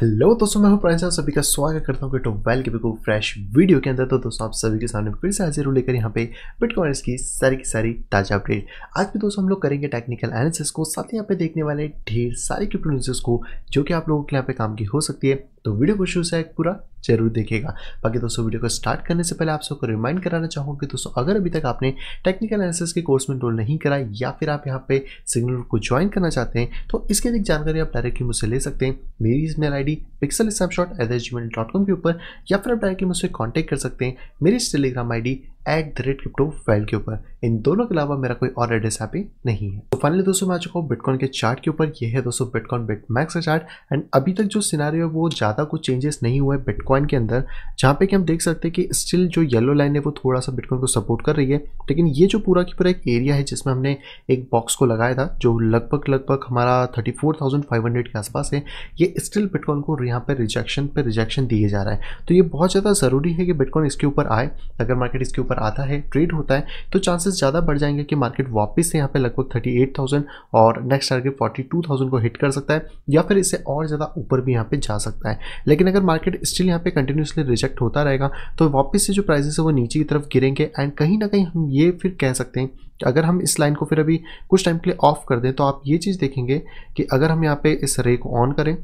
hello दोस्तों मैं हूं प्राइसन सभी का स्वागत करता हूं टॉप वेल के बिल्कुल फ्रेश वीडियो के अंदर तो दोस्तों आप सभी के सामने फिर से हाजिर लेकर यहाँ पे बिटकॉइंस की सारी की सारी ताज़ा अपडेट आज भी दोस्तों हम लोग करेंगे टेक्निकल एनालिसिस को साथ ही यहाँ पे देखने वाले ढेर सारे क्रिप्टो को जो कि आप लोगों के यहाँ पे काम की हो सकती है तो वीडियो को शुरू से एक पूरा जरूर देखेगा बाकी दोस्तों वीडियो को स्टार्ट करने से पहले आप सबको रिमाइंड कराना चाहूँगा कि दोस्तों अगर अभी तक आपने टेक्निकल एनालिसिस के कोर्स में रोल नहीं कराया या फिर आप यहाँ पे सिग्नल को ज्वाइन करना चाहते हैं तो इसकी अधिक जानकारी आप डायरेक्टली मुझसे ले सकते हैं मेरी email I D pixel at के ऊपर या फिर आप डायरेक्टली मुझसे कॉन्टैक्ट कर सकते हैं मेरी Telegram I D at the rate crypto file के ऊपर इन दोनों के अलावा मेरा कोई और एड्रेस यहाँ पे नहीं है तो फाइनली दोस्तों मैं आ चुका हूँ बिटकॉइन के चार्ट के ऊपर ये है दोस्तों बिटकॉइन मैक्स का चार्ट एंड अभी तक जो सिनारी है वो ज़्यादा कुछ चेंजेस नहीं हुआ है बिटकॉइन के अंदर जहाँ पे कि हम देख सकते हैं कि स्टिल जो येलो लाइन है वो थोड़ा सा बिटकॉइन को सपोर्ट कर रही है लेकिन ये जो पूरा की पूरा एक एरिया है जिसमें हमने एक बॉक्स को लगाया था जो लगभग लगभग हमारा thirty four thousand five hundred के आसपास है ये स्टिल बिटकॉइन को यहाँ पर रिजेक्शन पर रिजेक्शन दिए जा रहा है तो ये बहुत ज़्यादा ज़रूरी है कि बिटकॉइन इसके ऊपर आए अगर मार्केट इसके ऊपर ऊपर आता है ट्रेड होता है तो चांसेस ज़्यादा बढ़ जाएंगे कि मार्केट वापस से यहाँ पे लगभग 38,000 और नेक्स्ट टारगेट 42,000 को हिट कर सकता है या फिर इससे और ज़्यादा ऊपर भी यहाँ पे जा सकता है लेकिन अगर मार्केट स्टिल यहाँ पे कंटिन्यूसली रिजेक्ट होता रहेगा तो वापस से जो प्राइजेस है वो नीचे की तरफ गिरेंगे एंड कहीं ना कहीं हम ये फिर कह सकते हैं कि अगर हम इस लाइन को फिर अभी कुछ टाइम के लिए ऑफ कर दें तो आप ये चीज़ देखेंगे कि अगर हम यहाँ पे इस रे को ऑन करें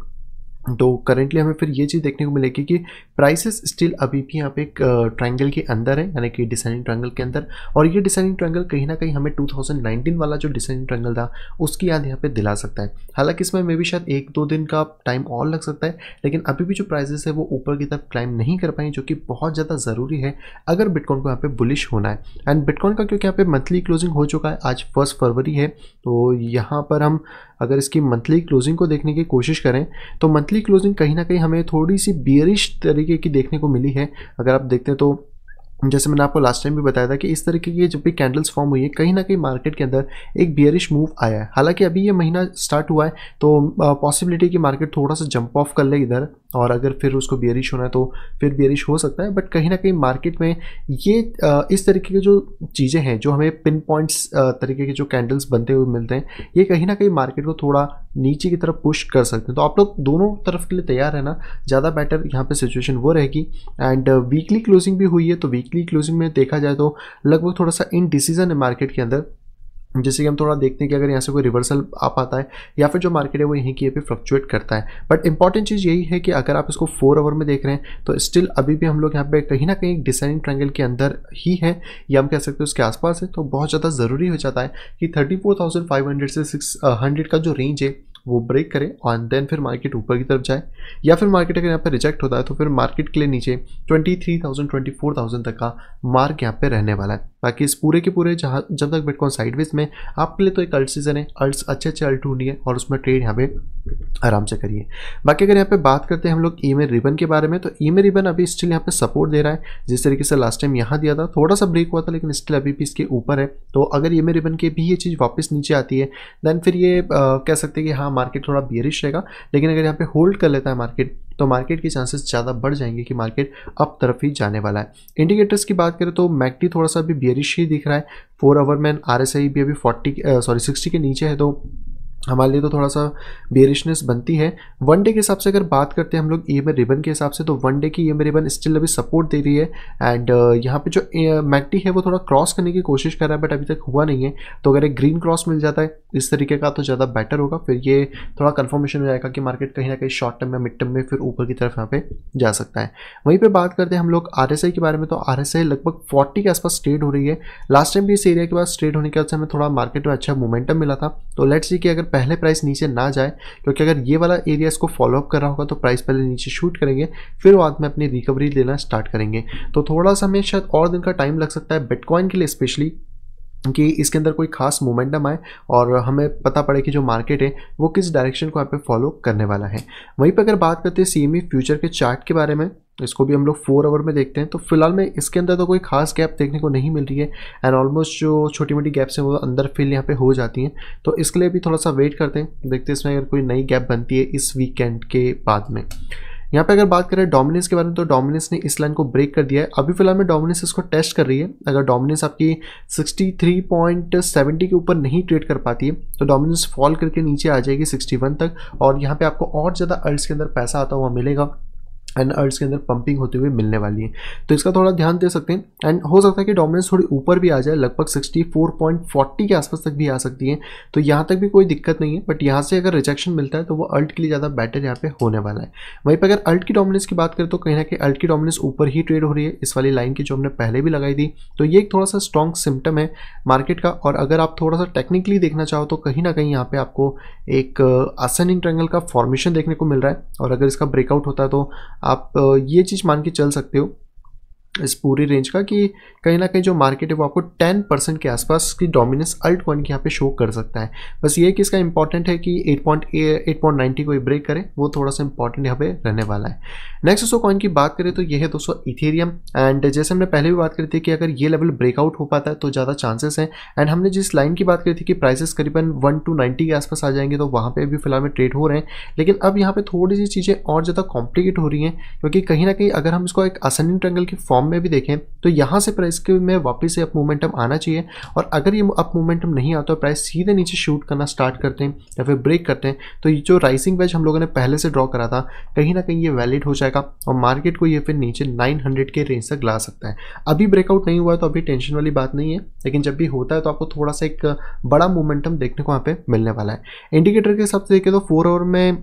तो करेंटली हमें फिर ये चीज़ देखने को मिलेगी कि प्राइसेस स्टिल अभी भी यहाँ पे एक ट्रायंगल के अंदर है यानी कि डिसेंडिंग ट्रायंगल के अंदर और ये डिसेंडिंग ट्रायंगल कहीं ना कहीं हमें 2019 वाला जो डिसेंडिंग ट्रायंगल था उसकी याद यहाँ पे दिला सकता है हालांकि इसमें मे भी शायद एक दो दिन का टाइम और लग सकता है लेकिन अभी भी जो प्राइजेस है वो ऊपर की तरफ क्लाइम नहीं कर पाएंगे जो कि बहुत ज़्यादा ज़रूरी है अगर बिटकॉन को यहाँ पर बुलिश होना है एंड बिटकॉन का क्योंकि यहाँ पर मंथली क्लोजिंग हो चुका है आज फर्स्ट फरवरी है तो यहाँ पर हम अगर इसकी मंथली क्लोजिंग को देखने की कोशिश करें तो मंथली वीकली क्लोजिंग कहीं ना कहीं हमें थोड़ी सी बियरिश तरीके की देखने को मिली है अगर आप देखते हैं तो जैसे मैंने आपको लास्ट टाइम भी बताया था कि इस तरीके की जब भी कैंडल्स फॉर्म हुई है कहीं ना कहीं मार्केट के अंदर एक बियरिश मूव आया है हालांकि अभी ये महीना स्टार्ट हुआ है तो पॉसिबिलिटी की मार्केट थोड़ा सा जंप ऑफ कर ले इधर और अगर फिर उसको बियरिश होना है तो फिर बियरिश हो सकता है बट कहीं ना कहीं मार्केट में ये इस तरीके के जो चीज़ें हैं जो हमें पिन पॉइंट्स तरीके के जो कैंडल्स बनते हुए मिलते हैं ये कहीं ना कहीं मार्केट को थोड़ा नीचे की तरफ पुश कर सकते हैं तो आप लोग दोनों तरफ के लिए तैयार है ना ज़्यादा बेटर यहाँ पे सिचुएशन वो रहेगी एंड वीकली क्लोजिंग भी हुई है तो वीकली क्लोजिंग में देखा जाए तो लगभग थोड़ा सा इनडिसीजन है मार्केट के अंदर जैसे कि हम थोड़ा देखते हैं कि अगर यहाँ से कोई रिवर्सल आ पाता है या फिर जो मार्केट है वो यहीं की यहीं पे फ्लक्चुएट करता है बट इंपॉर्टेंट चीज़ यही है कि अगर आप इसको फोर आवर में देख रहे हैं तो स्टिल अभी भी हम लोग यहाँ पे कहीं ना कहीं डिसाइडिंग ट्रैंगल के अंदर ही है या हम कह सकते हैं उसके आसपास है तो बहुत ज़्यादा ज़रूरी हो जाता है कि थर्टी से सिक्स uh, का जो रेंज है वो ब्रेक करें और देन फिर मार्केट ऊपर की तरफ जाए या फिर मार्केट अगर यहाँ पर रिजेक्ट होता है तो फिर मार्केट के लिए नीचे 23,000 24,000 तक का मार्क यहाँ पे रहने वाला है बाकी इस पूरे के पूरे जहाँ जब तक बिटकॉइन साइडवेज में आपके लिए तो एक अल्ट सीजन है अल्ट अच्छे अच्छे अल्ट ढूंढिए और उसमें ट्रेड यहाँ पे आराम से करिए बाकी अगर यहाँ पे बात करते हैं हम लोग ई मेल रिबन के बारे में तो ई मेल रिबन अभी स्टिल यहाँ पे सपोर्ट दे रहा है जिस तरीके से लास्ट टाइम यहाँ दिया था थोड़ा सा ब्रेक हुआ था लेकिन स्टिल अभी भी इसके ऊपर है तो अगर ई रिबन के भी ये चीज़ वापस नीचे आती है देन फिर ये आ, कह सकते हैं कि हाँ मार्केट थोड़ा बियरिश रहेगा लेकिन अगर यहाँ पर होल्ड कर लेता है मार्केट तो मार्केट के चांसेस ज़्यादा बढ़ जाएंगे कि मार्केट अप तरफ ही जाने वाला है इंडिकेटर्स की बात करें तो मैकटी थोड़ा सा अभी बियरिश ही दिख रहा है फोर आवर मैन आर भी अभी फोर्टी सॉरी सिक्सटी के नीचे है तो हमारे लिए तो थोड़ा सा बेरिशनेस बनती है वन डे के हिसाब से अगर बात करते हैं हम लोग ई एम रिबन के हिसाब से तो वन डे की ई एम रिबन स्टिल अभी सपोर्ट दे रही है एंड uh, यहाँ पे जो मैटी है वो थोड़ा क्रॉस करने की कोशिश कर रहा है बट अभी तक हुआ नहीं है तो अगर एक ग्रीन क्रॉस मिल जाता है इस तरीके का तो ज़्यादा बेटर होगा फिर ये थोड़ा कन्फर्मेशन हो जाएगा कि मार्केट कहीं ना कहीं शॉर्ट टर्म में मिड टर्म में फिर ऊपर की तरफ यहाँ पे जा सकता है वहीं पर बात करते हैं हम लोग आर के बारे में तो आर लगभग फोर्टी के आसपास ट्रेड हो रही है लास्ट टाइम भी इस एरिया के पास ट्रेड होने के बाद हमें थोड़ा मार्केट में अच्छा मोमेंटम मिला था तो लेट्स सी कि अगर पहले प्राइस नीचे ना जाए क्योंकि अगर ये वाला एरिया इसको फॉलोअप कर रहा होगा तो प्राइस पहले नीचे शूट करेंगे फिर बाद में अपनी रिकवरी लेना स्टार्ट करेंगे तो थोड़ा सा हमें शायद और दिन का टाइम लग सकता है बिटकॉइन के लिए स्पेशली कि इसके अंदर कोई खास मोमेंटम आए और हमें पता पड़े कि जो मार्केट है वो किस डायरेक्शन को यहाँ पे फॉलो करने वाला है वहीं पर अगर बात करते हैं सी फ्यूचर e के चार्ट के बारे में इसको भी हम लोग फोर आवर में देखते हैं तो फिलहाल में इसके अंदर तो कोई खास गैप देखने को नहीं मिल रही है एंड ऑलमोस्ट जो छोटी मोटी गैप्स हैं वो अंदर फिल यहाँ पे हो जाती हैं तो इसके लिए भी थोड़ा सा वेट करते हैं देखते हैं इसमें अगर कोई नई गैप बनती है इस वीकेंड के बाद में यहाँ पे अगर बात करें डोमिनेंस के बारे में तो डोमिनेंस ने इस लाइन को ब्रेक कर दिया है अभी फिलहाल में डोमिनेंस इसको टेस्ट कर रही है अगर डोमिनेंस आपकी 63.70 के ऊपर नहीं ट्रेड कर पाती है तो डोमिनेंस फॉल करके नीचे आ जाएगी 61 तक और यहाँ पे आपको और ज़्यादा अर्ल्स के अंदर पैसा आता हुआ मिलेगा एंड अर्थ के अंदर पंपिंग होते हुए मिलने वाली है तो इसका थोड़ा ध्यान दे सकते हैं एंड हो सकता है कि डोमिनेंस थोड़ी ऊपर भी आ जाए लगभग 64.40 के आसपास तक भी आ सकती है तो यहाँ तक भी कोई दिक्कत नहीं है बट यहाँ से अगर रिजेक्शन मिलता है तो वो अल्ट के लिए ज़्यादा बेटर यहाँ पे होने वाला है वहीं पर अगर अल्ट की डोमिनेंस की बात करें तो कहीं ना कहीं अल्ट की डोमिनेंस ऊपर ही ट्रेड हो रही है इस वाली लाइन की जो हमने पहले भी लगाई थी तो ये एक थोड़ा सा स्ट्रॉन्ग सिम्टम है मार्केट का और अगर आप थोड़ा सा टेक्निकली देखना चाहो तो कहीं ना कहीं यहाँ पर आपको एक असेंडिंग ट्रैंगल का फॉर्मेशन देखने को मिल रहा है और अगर इसका ब्रेकआउट होता है तो आप ये चीज़ मान के चल सकते हो इस पूरी रेंज का कि कहीं ना कहीं जो मार्केट है वो आपको टेन परसेंट के आसपास की डोमिनेंस अल्ट कॉइन की यहाँ पे शो कर सकता है बस ये कि इसका इंपॉर्टेंट है कि eight point eight point ninety को ब्रेक करें वो थोड़ा सा इंपॉर्टेंट यहाँ पे रहने वाला है नेक्स्ट दोस्तों कॉइन की बात करें तो ये है दोस्तों इथेरियम एंड जैसे हमने पहले भी बात करी थी कि अगर ये लेवल ब्रेकआउट हो पाता है तो ज़्यादा चांसेस हैं एंड हमने जिस लाइन की बात करी थी कि प्राइसेस करीबन वन टू नाइन्टी के आसपास आ जाएंगे तो वहाँ पर भी फिलहाल में ट्रेड हो रहे हैं लेकिन अब यहाँ पर थोड़ी सी चीज़ें और ज़्यादा कॉम्प्लिकेट हो रही हैं क्योंकि कहीं ना कहीं अगर हम इसको एक असन एंगल की फॉर्म फॉर्म में भी देखें तो यहाँ से प्राइस के में वापस से अप मोमेंटम आना चाहिए और अगर ये अप मोमेंटम नहीं आता तो प्राइस सीधे नीचे शूट करना स्टार्ट करते हैं या फिर ब्रेक करते हैं तो जो राइसिंग वेज हम लोगों ने पहले से ड्रॉ करा था कहीं ना कहीं ये वैलिड हो जाएगा और मार्केट को ये फिर नीचे नाइन के रेंज तक ला सकता है अभी ब्रेकआउट नहीं हुआ है तो अभी टेंशन वाली बात नहीं है लेकिन जब भी होता है तो आपको थोड़ा सा एक बड़ा मोमेंटम देखने को वहाँ पर मिलने वाला है इंडिकेटर के हिसाब से देखें तो फोर आवर में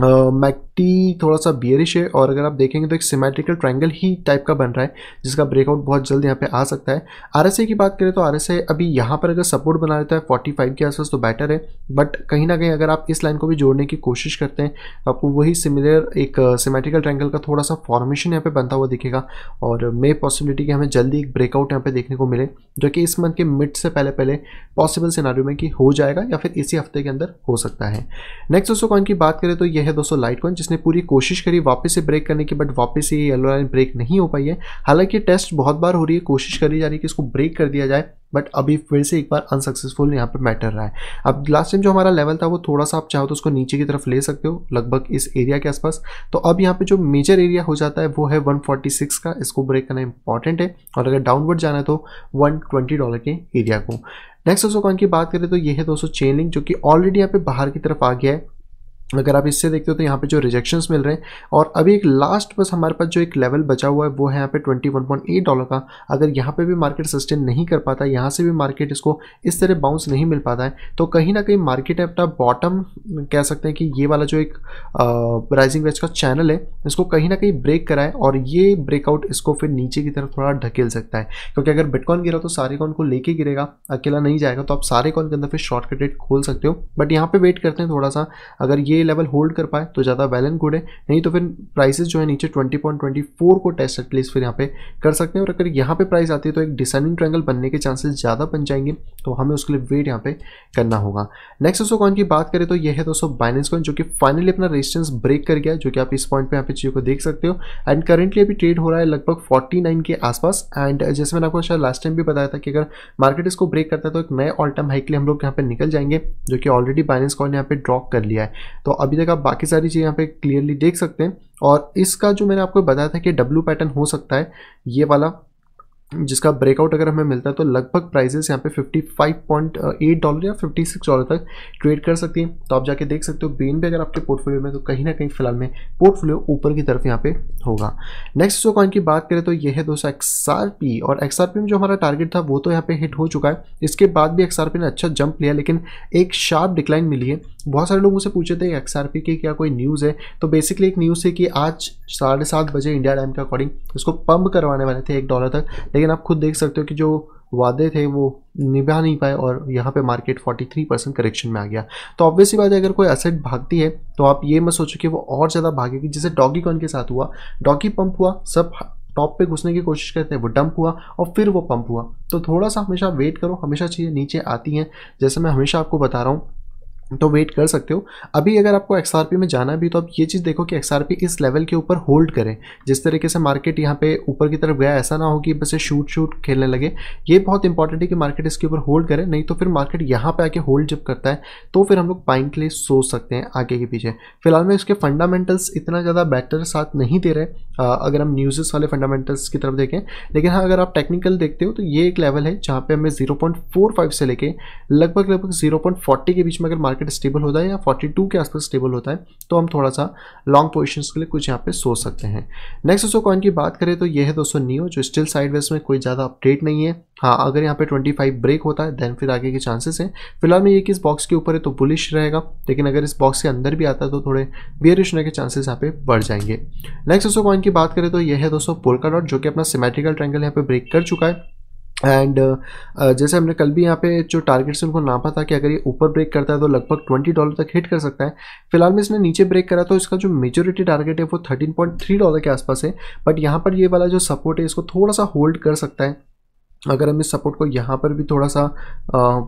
मैक्टी uh, थोड़ा सा बियरिश है और अगर आप देखेंगे तो एक सिमेट्रिकल ट्रायंगल ही टाइप का बन रहा है जिसका ब्रेकआउट बहुत जल्द यहाँ पे आ सकता है आरएसए की बात करें तो आरएसए अभी यहाँ पर अगर सपोर्ट बना लेता है 45 के आसपास तो बेटर है बट कहीं ना कहीं अगर आप इस लाइन को भी जोड़ने की कोशिश करते हैं आपको वही सिमिलर एक सिमेट्रिकल ट्रैंगल का थोड़ा सा फॉर्मेशन यहाँ पर बनता हुआ दिखेगा और मे पॉसिबिलिटी कि हमें जल्दी एक ब्रेकआउट यहाँ पर देखने को मिले जो कि इस मंथ के मिड से पहले पहले पॉसिबल सिनारियो में कि हो जाएगा या फिर इसी हफ्ते के अंदर हो सकता है नेक्स्ट दोस्तों कॉइन की बात करें तो ये है दोस्तों लाइट कॉइन जिसने पूरी कोशिश करी वापस से ब्रेक करने की बट वापस से ये येलो लाइन ब्रेक नहीं हो पाई है हालांकि टेस्ट बहुत बार हो रही है कोशिश करी जा रही है कि इसको ब्रेक कर दिया जाए बट अभी फिर से एक बार अनसक्सेसफुल यहाँ पर मैटर रहा है अब लास्ट टाइम जो हमारा लेवल था वो थोड़ा सा आप चाहो तो उसको नीचे की तरफ ले सकते हो लगभग इस एरिया के आसपास तो अब यहाँ पे जो मेजर एरिया हो जाता है वो है 146 का इसको ब्रेक करना इंपॉर्टेंट है और अगर डाउनवर्ड जाना है तो 120 डॉलर के एरिया को नेक्स्ट दोस्तों कौन की बात करें तो ये है दोस्तों चेन लिंक जो कि ऑलरेडी यहाँ पे बाहर की तरफ आ गया है अगर आप इससे देखते हो तो यहाँ पे जो रिजेक्शंस मिल रहे हैं और अभी एक लास्ट बस हमारे पास जो एक लेवल बचा हुआ है वो है यहाँ पे 21.8 डॉलर का अगर यहाँ पे भी मार्केट सस्टेन नहीं कर पाता यहाँ से भी मार्केट इसको इस तरह बाउंस नहीं मिल पाता है तो कहीं ना कहीं मार्केट अपना बॉटम कह सकते हैं कि ये वाला जो एक राइजिंग वेज का चैनल है इसको कहीं ना कहीं ब्रेक कराए और ये ब्रेकआउट इसको फिर नीचे की तरफ थोड़ा ढकेल सकता है क्योंकि अगर बिटकॉन गिरा तो सारे कॉन को लेके गिरेगा अकेला नहीं जाएगा तो आप सारे कॉन के अंदर फिर शॉर्ट रेट खोल सकते हो बट यहाँ पर वेट करते हैं थोड़ा सा अगर ये ये लेवल होल्ड कर पाए तो ज़्यादा वेल एंड गुड है नहीं तो फिर प्राइसेस जो है नीचे 20.24 को टेस्ट एटलीस्ट फिर यहाँ पे कर सकते हैं और अगर यहाँ पे प्राइस आती है तो एक डिसेंडिंग ट्रैंगल बनने के चांसेस ज़्यादा बन जाएंगे तो हमें उसके लिए वेट यहाँ पे करना होगा नेक्स्ट दोस्तों कॉइन की बात करें तो यह है दोस्तों बाइनेंस कॉइन जो कि फाइनली अपना रेजिस्टेंस ब्रेक कर गया जो कि आप इस पॉइंट पर यहाँ पे चीज़ों को देख सकते हो एंड करेंटली अभी ट्रेड हो रहा है लगभग फोर्टी के आसपास एंड जैसे मैंने आपको शायद लास्ट टाइम भी बताया था कि अगर मार्केट इसको ब्रेक करता है तो एक नए ऑल टाइम हाइक के लिए हम लोग यहाँ पे निकल जाएंगे जो कि ऑलरेडी बाइनेंस कॉइन यहाँ पे ड्रॉप कर लिया है तो अभी तक आप बाकी सारी चीज़ें यहाँ पे क्लियरली देख सकते हैं और इसका जो मैंने आपको बताया था कि डब्ल्यू पैटर्न हो सकता है ये वाला जिसका ब्रेकआउट अगर हमें मिलता है तो लगभग प्राइसेस यहाँ पे 55.8 डॉलर या 56 डॉलर तक ट्रेड कर सकती हैं तो आप जाके देख सकते हो बेन भी अगर आपके पोर्टफोलियो में तो कहीं ना कहीं फिलहाल में पोर्टफोलियो ऊपर की तरफ यहाँ पे होगा नेक्स्ट जो कॉइन की बात करें तो ये है दोस्तों एक्स और एक्स में जो हमारा टारगेट था वो तो यहाँ पे हिट हो चुका है इसके बाद भी एक्स ने अच्छा जंप लिया लेकिन एक शार्प डिक्लाइन मिली है बहुत सारे लोग मुझसे पूछे थे एक्स आर पी की क्या कोई न्यूज़ है तो बेसिकली एक न्यूज़ है कि आज साढ़े सात बजे इंडिया टाइम के अकॉर्डिंग उसको पंप करवाने वाले थे एक डॉलर तक लेकिन आप खुद देख सकते हो कि जो वादे थे वो निभा नहीं पाए और यहाँ पे मार्केट 43 परसेंट करेक्शन में आ गया तो ऑब्वियसली बात है अगर कोई असेट भागती है तो आप ये मत सोचो कि वो और ज़्यादा भागेगी जैसे डॉगी कॉन के साथ हुआ डॉगी पंप हुआ सब टॉप पे घुसने की कोशिश करते हैं वो डंप हुआ और फिर वो पंप हुआ तो थोड़ा सा हमेशा वेट करो हमेशा चीज़ें नीचे आती हैं जैसे मैं हमेशा आपको बता रहा हूँ तो वेट कर सकते हो अभी अगर आपको एक्स में जाना भी तो आप ये चीज़ देखो कि एक्स इस लेवल के ऊपर होल्ड करें जिस तरीके से मार्केट यहाँ पे ऊपर की तरफ गया ऐसा ना हो कि बस ये शूट शूट खेलने लगे ये बहुत इंपॉर्टेंट है कि मार्केट इसके ऊपर होल्ड करे नहीं तो फिर मार्केट यहाँ पे आके होल्ड जब करता है तो फिर हम लोग बाइंग के लिए सोच सकते हैं आगे के पीछे फिलहाल में इसके फंडामेंटल्स इतना ज़्यादा बेटर साथ नहीं दे रहे अगर हम न्यूज़ वाले फंडामेंटल्स की तरफ देखें लेकिन हाँ अगर आप टेक्निकल देखते हो तो ये एक लेवल है जहाँ पर हमें जीरो से लेकर लगभग लगभग जीरो के बीच में अगर मार्केट मार्केट स्टेबल होता है या 42 के आसपास स्टेबल होता है तो हम थोड़ा सा लॉन्ग पोजिशन के लिए कुछ यहाँ पे सोच सकते हैं नेक्स्ट दोस्तों कॉइन की बात करें तो ये है दोस्तों नियो जो स्टिल साइडवेज में कोई ज़्यादा अपडेट नहीं है हाँ अगर यहाँ पे 25 ब्रेक होता है देन फिर आगे के चांसेस हैं फिलहाल में ये किस इस बॉक्स के ऊपर है तो बुलिश रहेगा लेकिन अगर इस बॉक्स के अंदर भी आता है तो थोड़े बियरिश होने के चांसेस यहाँ पे बढ़ जाएंगे नेक्स्ट दोस्तों कॉइन की बात करें तो यह है दोस्तों पोलका डॉट जो कि अपना सिमेट्रिकल ट्रैंगल यहाँ पे ब्रेक कर चुका है एंड uh, uh, जैसे हमने कल भी यहाँ पे जो टारगेट्स उनको नापा था कि अगर ये ऊपर ब्रेक करता है तो लगभग ट्वेंटी डॉलर तक हिट कर सकता है फिलहाल में इसने नीचे ब्रेक करा तो इसका जो मेजोरिटी टारगेट है वो थर्टीन पॉइंट थ्री डॉलर के आसपास है बट यहाँ पर ये वाला जो सपोर्ट है इसको थोड़ा सा होल्ड कर सकता है अगर हम इस सपोर्ट को यहाँ पर भी थोड़ा सा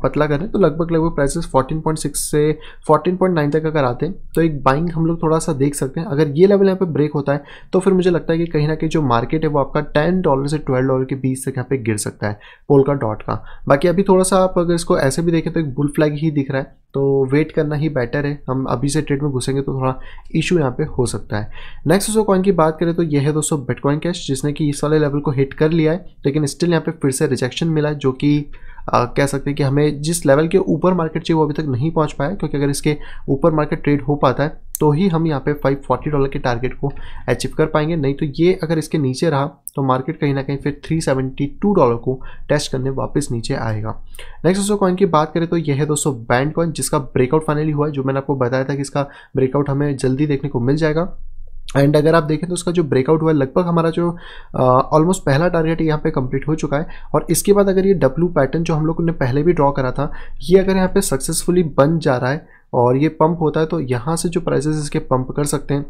पतला करें तो लगभग लगभग प्राइसेस 14.6 से 14.9 तक अगर आते हैं तो एक बाइंग हम लोग थोड़ा सा देख सकते हैं अगर ये लेवल यहाँ पे ब्रेक होता है तो फिर मुझे लगता है कि कहीं ना कहीं जो मार्केट है वो आपका टेन डॉलर से ट्वेल्व डॉलर के बीच तक यहाँ पे गिर सकता है पोल का डॉट का बाकी अभी थोड़ा सा आप अगर इसको ऐसे भी देखें तो एक बुल फ्लैग ही दिख रहा है तो वेट करना ही बेटर है हम अभी से ट्रेड में घुसेंगे तो थोड़ा इशू यहाँ पे हो सकता है नेक्स्ट दोस्तों कॉइन की बात करें तो यह है दोस्तों बिटकॉइन कैश जिसने कि इस वाले लेवल को हिट कर लिया है लेकिन स्टिल यहाँ पे फिर से रिजेक्शन मिला जो कि आ, कह सकते हैं कि हमें जिस लेवल के ऊपर मार्केट चाहिए वो अभी तक नहीं पहुंच पाया क्योंकि अगर इसके ऊपर मार्केट ट्रेड हो पाता है तो ही हम यहाँ पे 540 डॉलर के टारगेट को अचीव कर पाएंगे नहीं तो ये अगर इसके नीचे रहा तो मार्केट कहीं ना कहीं फिर 372 डॉलर को टेस्ट करने वापस नीचे आएगा नेक्स्ट दोस्तों कॉइन की बात करें तो यह है दोस्तों बैंड कॉइन जिसका ब्रेकआउट फाइनली हुआ है जो मैंने आपको बताया था कि इसका ब्रेकआउट हमें जल्दी देखने को मिल जाएगा एंड अगर आप देखें तो उसका जो ब्रेकआउट हुआ है लगभग हमारा जो ऑलमोस्ट पहला टारगेट यहाँ पे कंप्लीट हो चुका है और इसके बाद अगर ये डब्लू पैटर्न जो हम लोग ने पहले भी ड्रॉ करा था ये अगर यहाँ पे सक्सेसफुली बन जा रहा है और ये पंप होता है तो यहाँ से जो प्राइसेस इसके पंप कर सकते हैं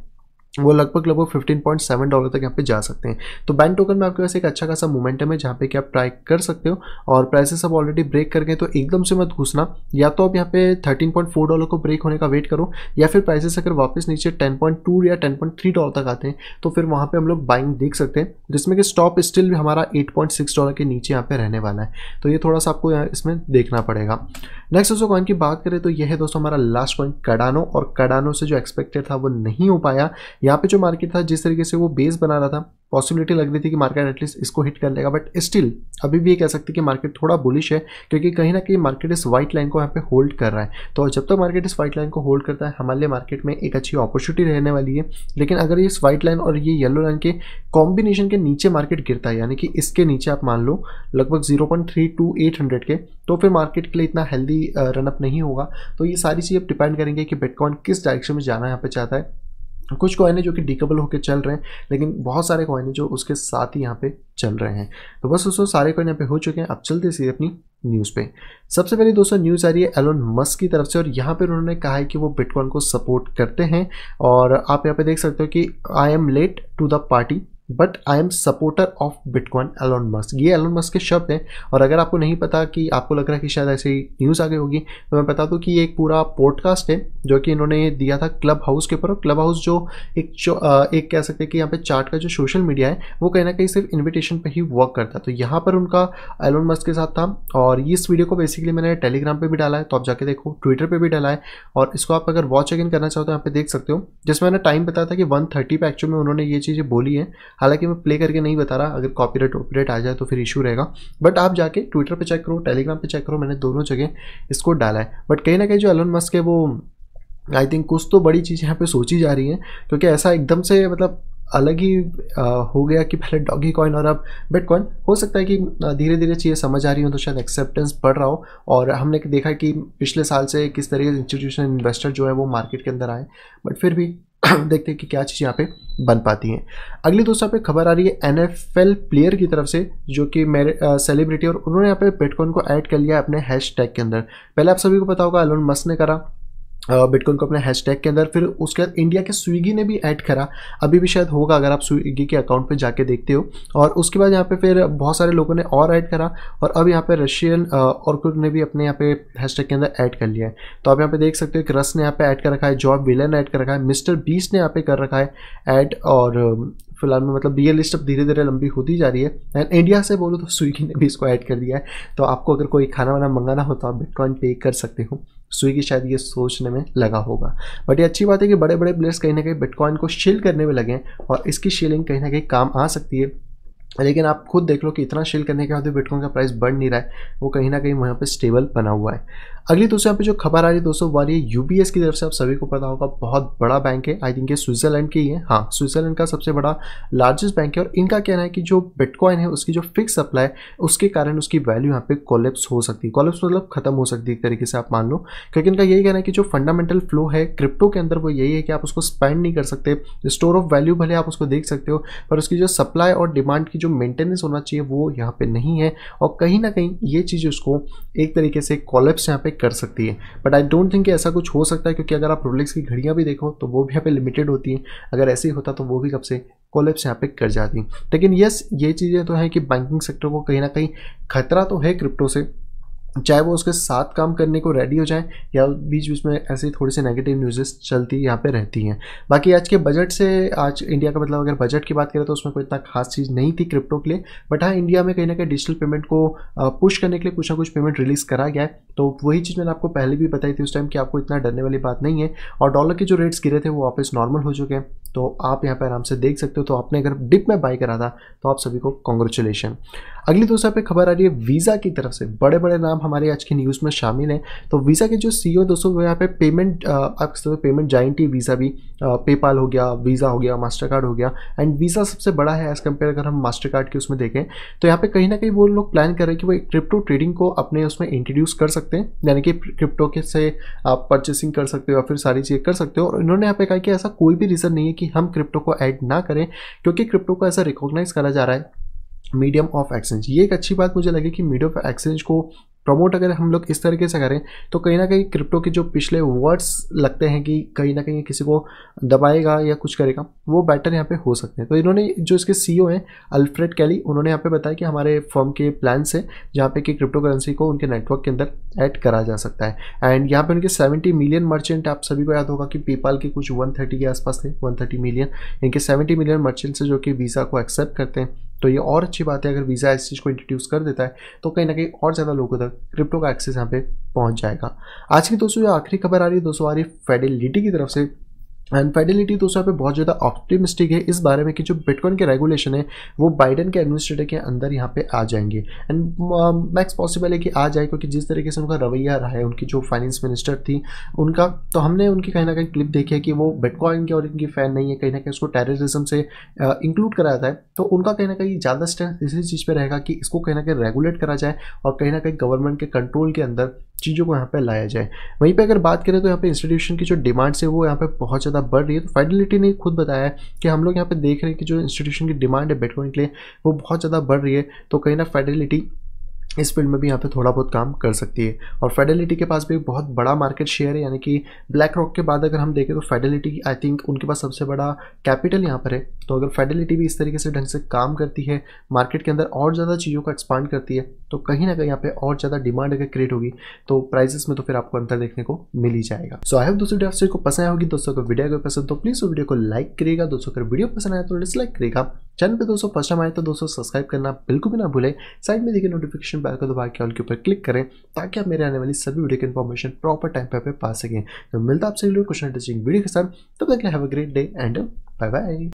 वो लगभग लगभग फिफ्टीन पॉइंट सेवन डॉलर तक यहाँ पे जा सकते हैं तो बैंक टोकन में आपके पास एक अच्छा खासा मोमेंटम है जहाँ पे कि आप ट्राई कर सकते हो और प्राइसेस अब ऑलरेडी ब्रेक कर गए तो एकदम से मत घुसना या तो आप यहाँ पे थर्टीन पॉइंट फोर डॉलर को ब्रेक होने का वेट करो या फिर प्राइसेस अगर वापस नीचे टेन पॉइंट टू या टेन पॉइंट थ्री डॉलर तक आते हैं तो फिर वहाँ पर हम लोग बाइंग देख सकते हैं जिसमें कि स्टॉप स्टिल भी हमारा एट पॉइंट सिक्स डॉलर के नीचे यहाँ पे रहने वाला है तो ये थोड़ा सा आपको इसमें देखना पड़ेगा नेक्स्ट दोस्तों कॉइन की बात करें तो यह है दोस्तों हमारा लास्ट पॉइंट कडानो और कडानो से जो एक्सपेक्टेड था वो नहीं हो पाया यहाँ पे जो मार्केट था जिस तरीके से वो बेस बना रहा था पॉसिबिलिटी लग रही थी कि मार्केट एटलीस्ट इसको हिट कर लेगा बट स्टिल अभी भी ये कह सकते कि मार्केट थोड़ा बुलिश है क्योंकि कहीं ना कहीं मार्केट इस व्हाइट लाइन को यहाँ पे होल्ड कर रहा है तो जब तक तो मार्केट इस व्हाइट लाइन को होल्ड करता है हमारे लिए मार्केट में एक अच्छी अपॉर्चुनिटी रहने वाली है लेकिन अगर इस व्हाइट लाइन और ये येलो लाइन के कॉम्बिनेशन के नीचे मार्केट गिरता है यानी कि इसके नीचे आप मान लो लगभग जीरो के तो फिर मार्केट के लिए इतना हेल्दी रनअप नहीं होगा तो ये सारी चीज़ आप डिपेंड करेंगे कि बिटकॉइन किस डायरेक्शन में जाना यहाँ पर चाहता है कुछ कॉइन है जो कि डिकेबल होकर चल रहे हैं लेकिन बहुत सारे कॉइन है जो उसके साथ ही यहाँ पे चल रहे हैं तो बस दोस्तों सारे कॉइन यहाँ पे हो चुके हैं अब चलते सीधे अपनी न्यूज़ पे सबसे पहले दोस्तों न्यूज़ आ रही है एलोन मस्क की तरफ से और यहाँ पर उन्होंने कहा है कि वो बिटकॉइन को सपोर्ट करते हैं और आप यहाँ पे देख सकते हो कि I am late to the party but I am supporter of Bitcoin Elon Musk ये एलोन मस्क के शब्द हैं और अगर आपको नहीं पता कि आपको लग रहा है कि शायद ऐसी न्यूज़ आ गई होगी तो मैं बता दूँ कि ये एक पूरा पॉडकास्ट है जो कि इन्होंने दिया था क्लब हाउस के ऊपर क्लब हाउस जो एक जो, एक कह सकते हैं कि यहाँ पे चार्ट का जो सोशल मीडिया है वो कहीं ना कहीं सिर्फ इन्विटेशन पर ही वर्क करता है तो यहाँ पर उनका एलोन मस्क के साथ था और इस वीडियो को बेसिकली मैंने टेलीग्राम पर भी डाला है तो आप जाके देखो ट्विटर पर भी डाला है और इसको आप अगर वॉच अगेन करना चाहो तो यहाँ पर देख सकते हो जिसमें मैंने टाइम बताया था कि वन थर्टी पर एक्चुअल में उन्होंने ये चीज़ें बोली हैं हालांकि मैं प्ले करके नहीं बता रहा अगर कॉपीराइट ऑपरेट आ जाए तो फिर इशू रहेगा बट आप जाके ट्विटर पर चेक करो टेलीग्राम पर चेक करो मैंने दोनों जगह इसको डाला है बट कहीं ना कहीं जो एलोन मस्क है वो आई थिंक कुछ तो बड़ी चीज़ यहाँ पे सोची जा रही है क्योंकि ऐसा एकदम से मतलब अलग ही हो गया कि पहले डॉगी कॉइन और अब बिटकॉइन हो सकता है कि धीरे धीरे चीज़ें समझ आ रही हो तो शायद एक्सेप्टेंस बढ़ रहा हो और हमने देखा कि पिछले साल से किस तरीके से इंस्टीट्यूशन इन्वेस्टर जो है वो मार्केट के अंदर आए बट फिर भी देखते हैं कि क्या चीज़ यहाँ पे बन पाती हैं अगली दोस्तों यहाँ पे खबर आ रही है एन प्लेयर की तरफ से जो कि मेरे सेलिब्रिटी और उन्होंने यहाँ पे पेटकॉन को ऐड कर लिया अपने हैश के अंदर पहले आप सभी को पता होगा अलोन मस्क ने करा बिटकॉइन को अपने हैशटैग के अंदर फिर उसके बाद इंडिया के स्विगी ने भी ऐड करा अभी भी शायद होगा अगर आप स्विगी के अकाउंट पे जाके देखते हो और उसके बाद यहाँ पे फिर बहुत सारे लोगों ने और ऐड करा और अब यहाँ पे रशियन और कुछ ने भी अपने यहाँ पे हैशटैग के अंदर ऐड कर लिया है तो आप यहाँ पे देख सकते हो कि रस ने यहाँ पे ऐड कर रखा है जॉब विलन ऐड कर रखा है मिस्टर बीस ने यहाँ पे कर रखा है ऐड और फिलहाल में मतलब बी लिस्ट अब धीरे धीरे लंबी होती जा रही है एंड इंडिया से बोलो तो स्विगी ने भी इसको ऐड कर दिया है तो आपको अगर कोई खाना वाना मंगाना हो तो आप बिटकॉइन पे कर सकते हो स्विगी शायद ये सोचने में लगा होगा बट ये अच्छी बात है कि बड़े बड़े प्लेयर्स कहीं ना कहीं बिटकॉइन को शील करने में लगे हैं और इसकी शीलिंग कहीं ना कहीं काम आ सकती है लेकिन आप खुद देख लो कि इतना शेल करने के बाद भी बिटकॉइन का प्राइस बढ़ नहीं रहा है वो कहीं ना कहीं वहाँ पे स्टेबल बना हुआ है अगली दोस्तों यहाँ पे जो खबर आ रही है दोस्तों वाली है यूबीएस की तरफ से आप सभी को पता होगा बहुत बड़ा बैंक है आई थिंक ये स्विट्जरलैंड की है हाँ स्विट्जरलैंड का सबसे बड़ा लार्जेस्ट बैंक है और इनका कहना है कि जो बिटकॉइन है उसकी जो फिक्स सप्लाई उसके कारण उसकी वैल्यू यहाँ पे कोलेप्स हो सकती है कोलेप्स मतलब खत्म हो सकती है एक तरीके से आप मान लो क्योंकि इनका यही कहना है कि जो फंडामेंटल फ्लो है क्रिप्टो के अंदर वो यही है कि आप उसको स्पेंड नहीं कर सकते स्टोर ऑफ वैल्यू भले आप उसको देख सकते हो पर उसकी जो सप्लाई और डिमांड की जो मेंटेनेंस होना चाहिए वो यहाँ पे नहीं है और कहीं ना कहीं ये चीज़ उसको एक तरीके से कॉलेप्स यहाँ पे कर सकती है बट आई डोंट थिंक ऐसा कुछ हो सकता है क्योंकि अगर आप रोलेक्स की घड़ियाँ भी देखो तो वो भी यहाँ पे लिमिटेड होती हैं अगर ऐसे ही होता तो वो भी कब से कॉलेप्स यहाँ पे कर जाती लेकिन यस ये चीज़ें तो हैं कि बैंकिंग सेक्टर को कहीं ना कहीं खतरा तो है क्रिप्टो से चाहे वो उसके साथ काम करने को रेडी हो जाए या बीच बीच में ऐसे थोड़ी सी नेगेटिव न्यूज़ेस चलती यहाँ पे रहती हैं बाकी आज के बजट से आज इंडिया का मतलब अगर बजट की बात करें तो उसमें कोई इतना खास चीज़ नहीं थी क्रिप्टो के लिए बट हाँ इंडिया में कहीं ना कहीं डिजिटल पेमेंट को पुश करने के लिए कुछ ना कुछ पेमेंट रिलीज़ करा गया है तो वही चीज़ मैंने आपको पहले भी बताई थी उस टाइम कि आपको इतना डरने वाली बात नहीं है और डॉलर के जो रेट्स गिरे थे वो वापस नॉर्मल हो चुके हैं तो आप यहाँ पर आराम से देख सकते हो तो आपने अगर डिप में बाई करा था तो आप सभी को कॉन्ग्रेचुलेशन अगली दोस्तों पे खबर आ रही है वीज़ा की तरफ से बड़े बड़े नाम हमारे आज की न्यूज़ में शामिल हैं तो वीज़ा के जो सी दोस्तों वो यहाँ पे पेमेंट आप तो पेमेंट जाइंट ही वीज़ा भी पेपाल हो गया वीज़ा हो गया मास्टर कार्ड हो गया एंड वीज़ा सबसे बड़ा है एज़ कम्पेयर अगर हम मास्टर कार्ड के उसमें देखें तो यहाँ पे कहीं ना कहीं वो लोग प्लान कर रहे हैं कि वो क्रिप्टो ट्रेडिंग को अपने उसमें इंट्रोड्यूस कर सकते हैं यानी कि क्रिप्टो के से आप परचेसिंग कर सकते हो या फिर सारी चीज़ें कर सकते हो और इन्होंने यहाँ पे कहा कि ऐसा कोई भी रीज़न नहीं है कि हम क्रिप्टो को ऐड ना करें क्योंकि क्रिप्टो को ऐसा रिकॉग्नाइज करा जा रहा है मीडियम ऑफ एक्सचेंज ये एक अच्छी बात मुझे लगी कि मीडियम ऑफ एक्सचेंज को प्रमोट अगर हम लोग इस तरीके से करें तो कहीं ना कहीं क्रिप्टो के जो पिछले वर्ड्स लगते हैं कि कहीं ना कहीं किसी को दबाएगा या कुछ करेगा वो बेटर यहाँ पे हो सकते हैं तो इन्होंने जो इसके सीईओ e हैं अल्फ्रेड कैली उन्होंने यहाँ पे बताया कि हमारे फर्म के प्लान्स हैं जहाँ पे कि क्रिप्टो करेंसी को उनके नेटवर्क के अंदर ऐड करा जा सकता है एंड यहाँ पर उनके सेवेंटी मिलियन मर्चेंट आप सभी को याद होगा कि पेपाल के कुछ वन के आसपास थे वन मिलियन इनके सेवेंटी मिलियन मर्चेंट्स जो कि वीज़ा को एक्सेप्ट करते हैं तो ये और अच्छी बात है अगर वीज़ा इस चीज़ को इंट्रोड्यूस कर देता है तो कहीं ना कहीं और ज़्यादा लोगों तक क्रिप्टो का एक्सेस यहाँ पे पहुँच जाएगा आज की दोस्तों जो आखिरी खबर आ रही है दोस्तों आ रही है फेडिलिटी की तरफ से एंड फेडिलिटी तो यहाँ पे बहुत ज़्यादा ऑप्टिमिस्टिक है इस बारे में कि जो बिटकॉइन के रेगुलेशन है वो बाइडन के एडमिनिस्ट्रेटर के अंदर यहाँ पे आ जाएंगे एंड मैक्स पॉसिबल है कि आ जाए क्योंकि जिस तरीके से उनका रवैया रहा है उनकी जो फाइनेंस मिनिस्टर थी उनका तो हमने उनकी कहीं ना कहीं क्लिप देखी है कि वो बिटकॉइन के और इनकी फ़ैन नहीं है कहीं ना कहीं उसको टेररिज्म से इंक्लूड uh, कराया था तो उनका कहीं ना कहीं ज़्यादा स्ट्रेंथ इसी चीज़ पर रहेगा कि इसको कहीं ना कहीं रेगुलेट करा जाए और कहीं ना कहीं गवर्नमेंट के कंट्रोल के अंदर चीज़ों को यहाँ पर लाया जाए वहीं पर अगर बात करें तो यहाँ पर इंस्टीट्यूशन की जो डिमांड्स है वो यहाँ पर बहुत ज़्यादा ज़्यादा बढ़ रही है तो फाइडिलिटी ने खुद बताया है कि हम लोग यहाँ पर देख रहे हैं कि जो इंस्टीट्यूशन की डिमांड है बिटकॉइन के लिए वो बहुत ज़्यादा बढ़ रही है तो कहीं ना फाइडिलिटी इस फील्ड में भी यहाँ पे थोड़ा बहुत काम कर सकती है और फेडेलिटी के पास भी बहुत बड़ा मार्केट शेयर है यानी कि ब्लैक रॉक के बाद अगर हम देखें तो फेडेलिटी आई थिंक उनके पास सबसे बड़ा कैपिटल यहाँ पर है तो अगर फेडेलिटी भी इस तरीके से ढंग से काम करती है मार्केट के अंदर और ज़्यादा चीज़ों को एक्सपांड करती है तो कहीं ना कहीं यहाँ पे और ज़्यादा डिमांड अगर क्रिएट होगी तो प्राइजेस में तो फिर आपको अंतर देखने को मिल ही जाएगा सो आई होप दोस्तों वीडियो को पसंद आया होगी दोस्तों को वीडियो अगर पसंद तो प्लीज़ वीडियो को लाइक करिएगा दोस्तों अगर वीडियो पसंद आया तो डिसलाइक करेगा चैनल पर दोस्तों फर्स्ट टाइम आए तो दोस्तों सब्सक्राइब करना बिल्कुल भी ना भूलें साइड में देखिए नोटिफिकेशन नोटिफिकेशन बैल को दबा के उनके ऊपर क्लिक करें ताकि आप मेरे आने वाली सभी वीडियो की इन्फॉर्मेशन प्रॉपर टाइम पर पा सकें तो मिलता है आपसे वीडियो क्वेश्चन टीचिंग वीडियो के साथ तब तक have a great day and bye bye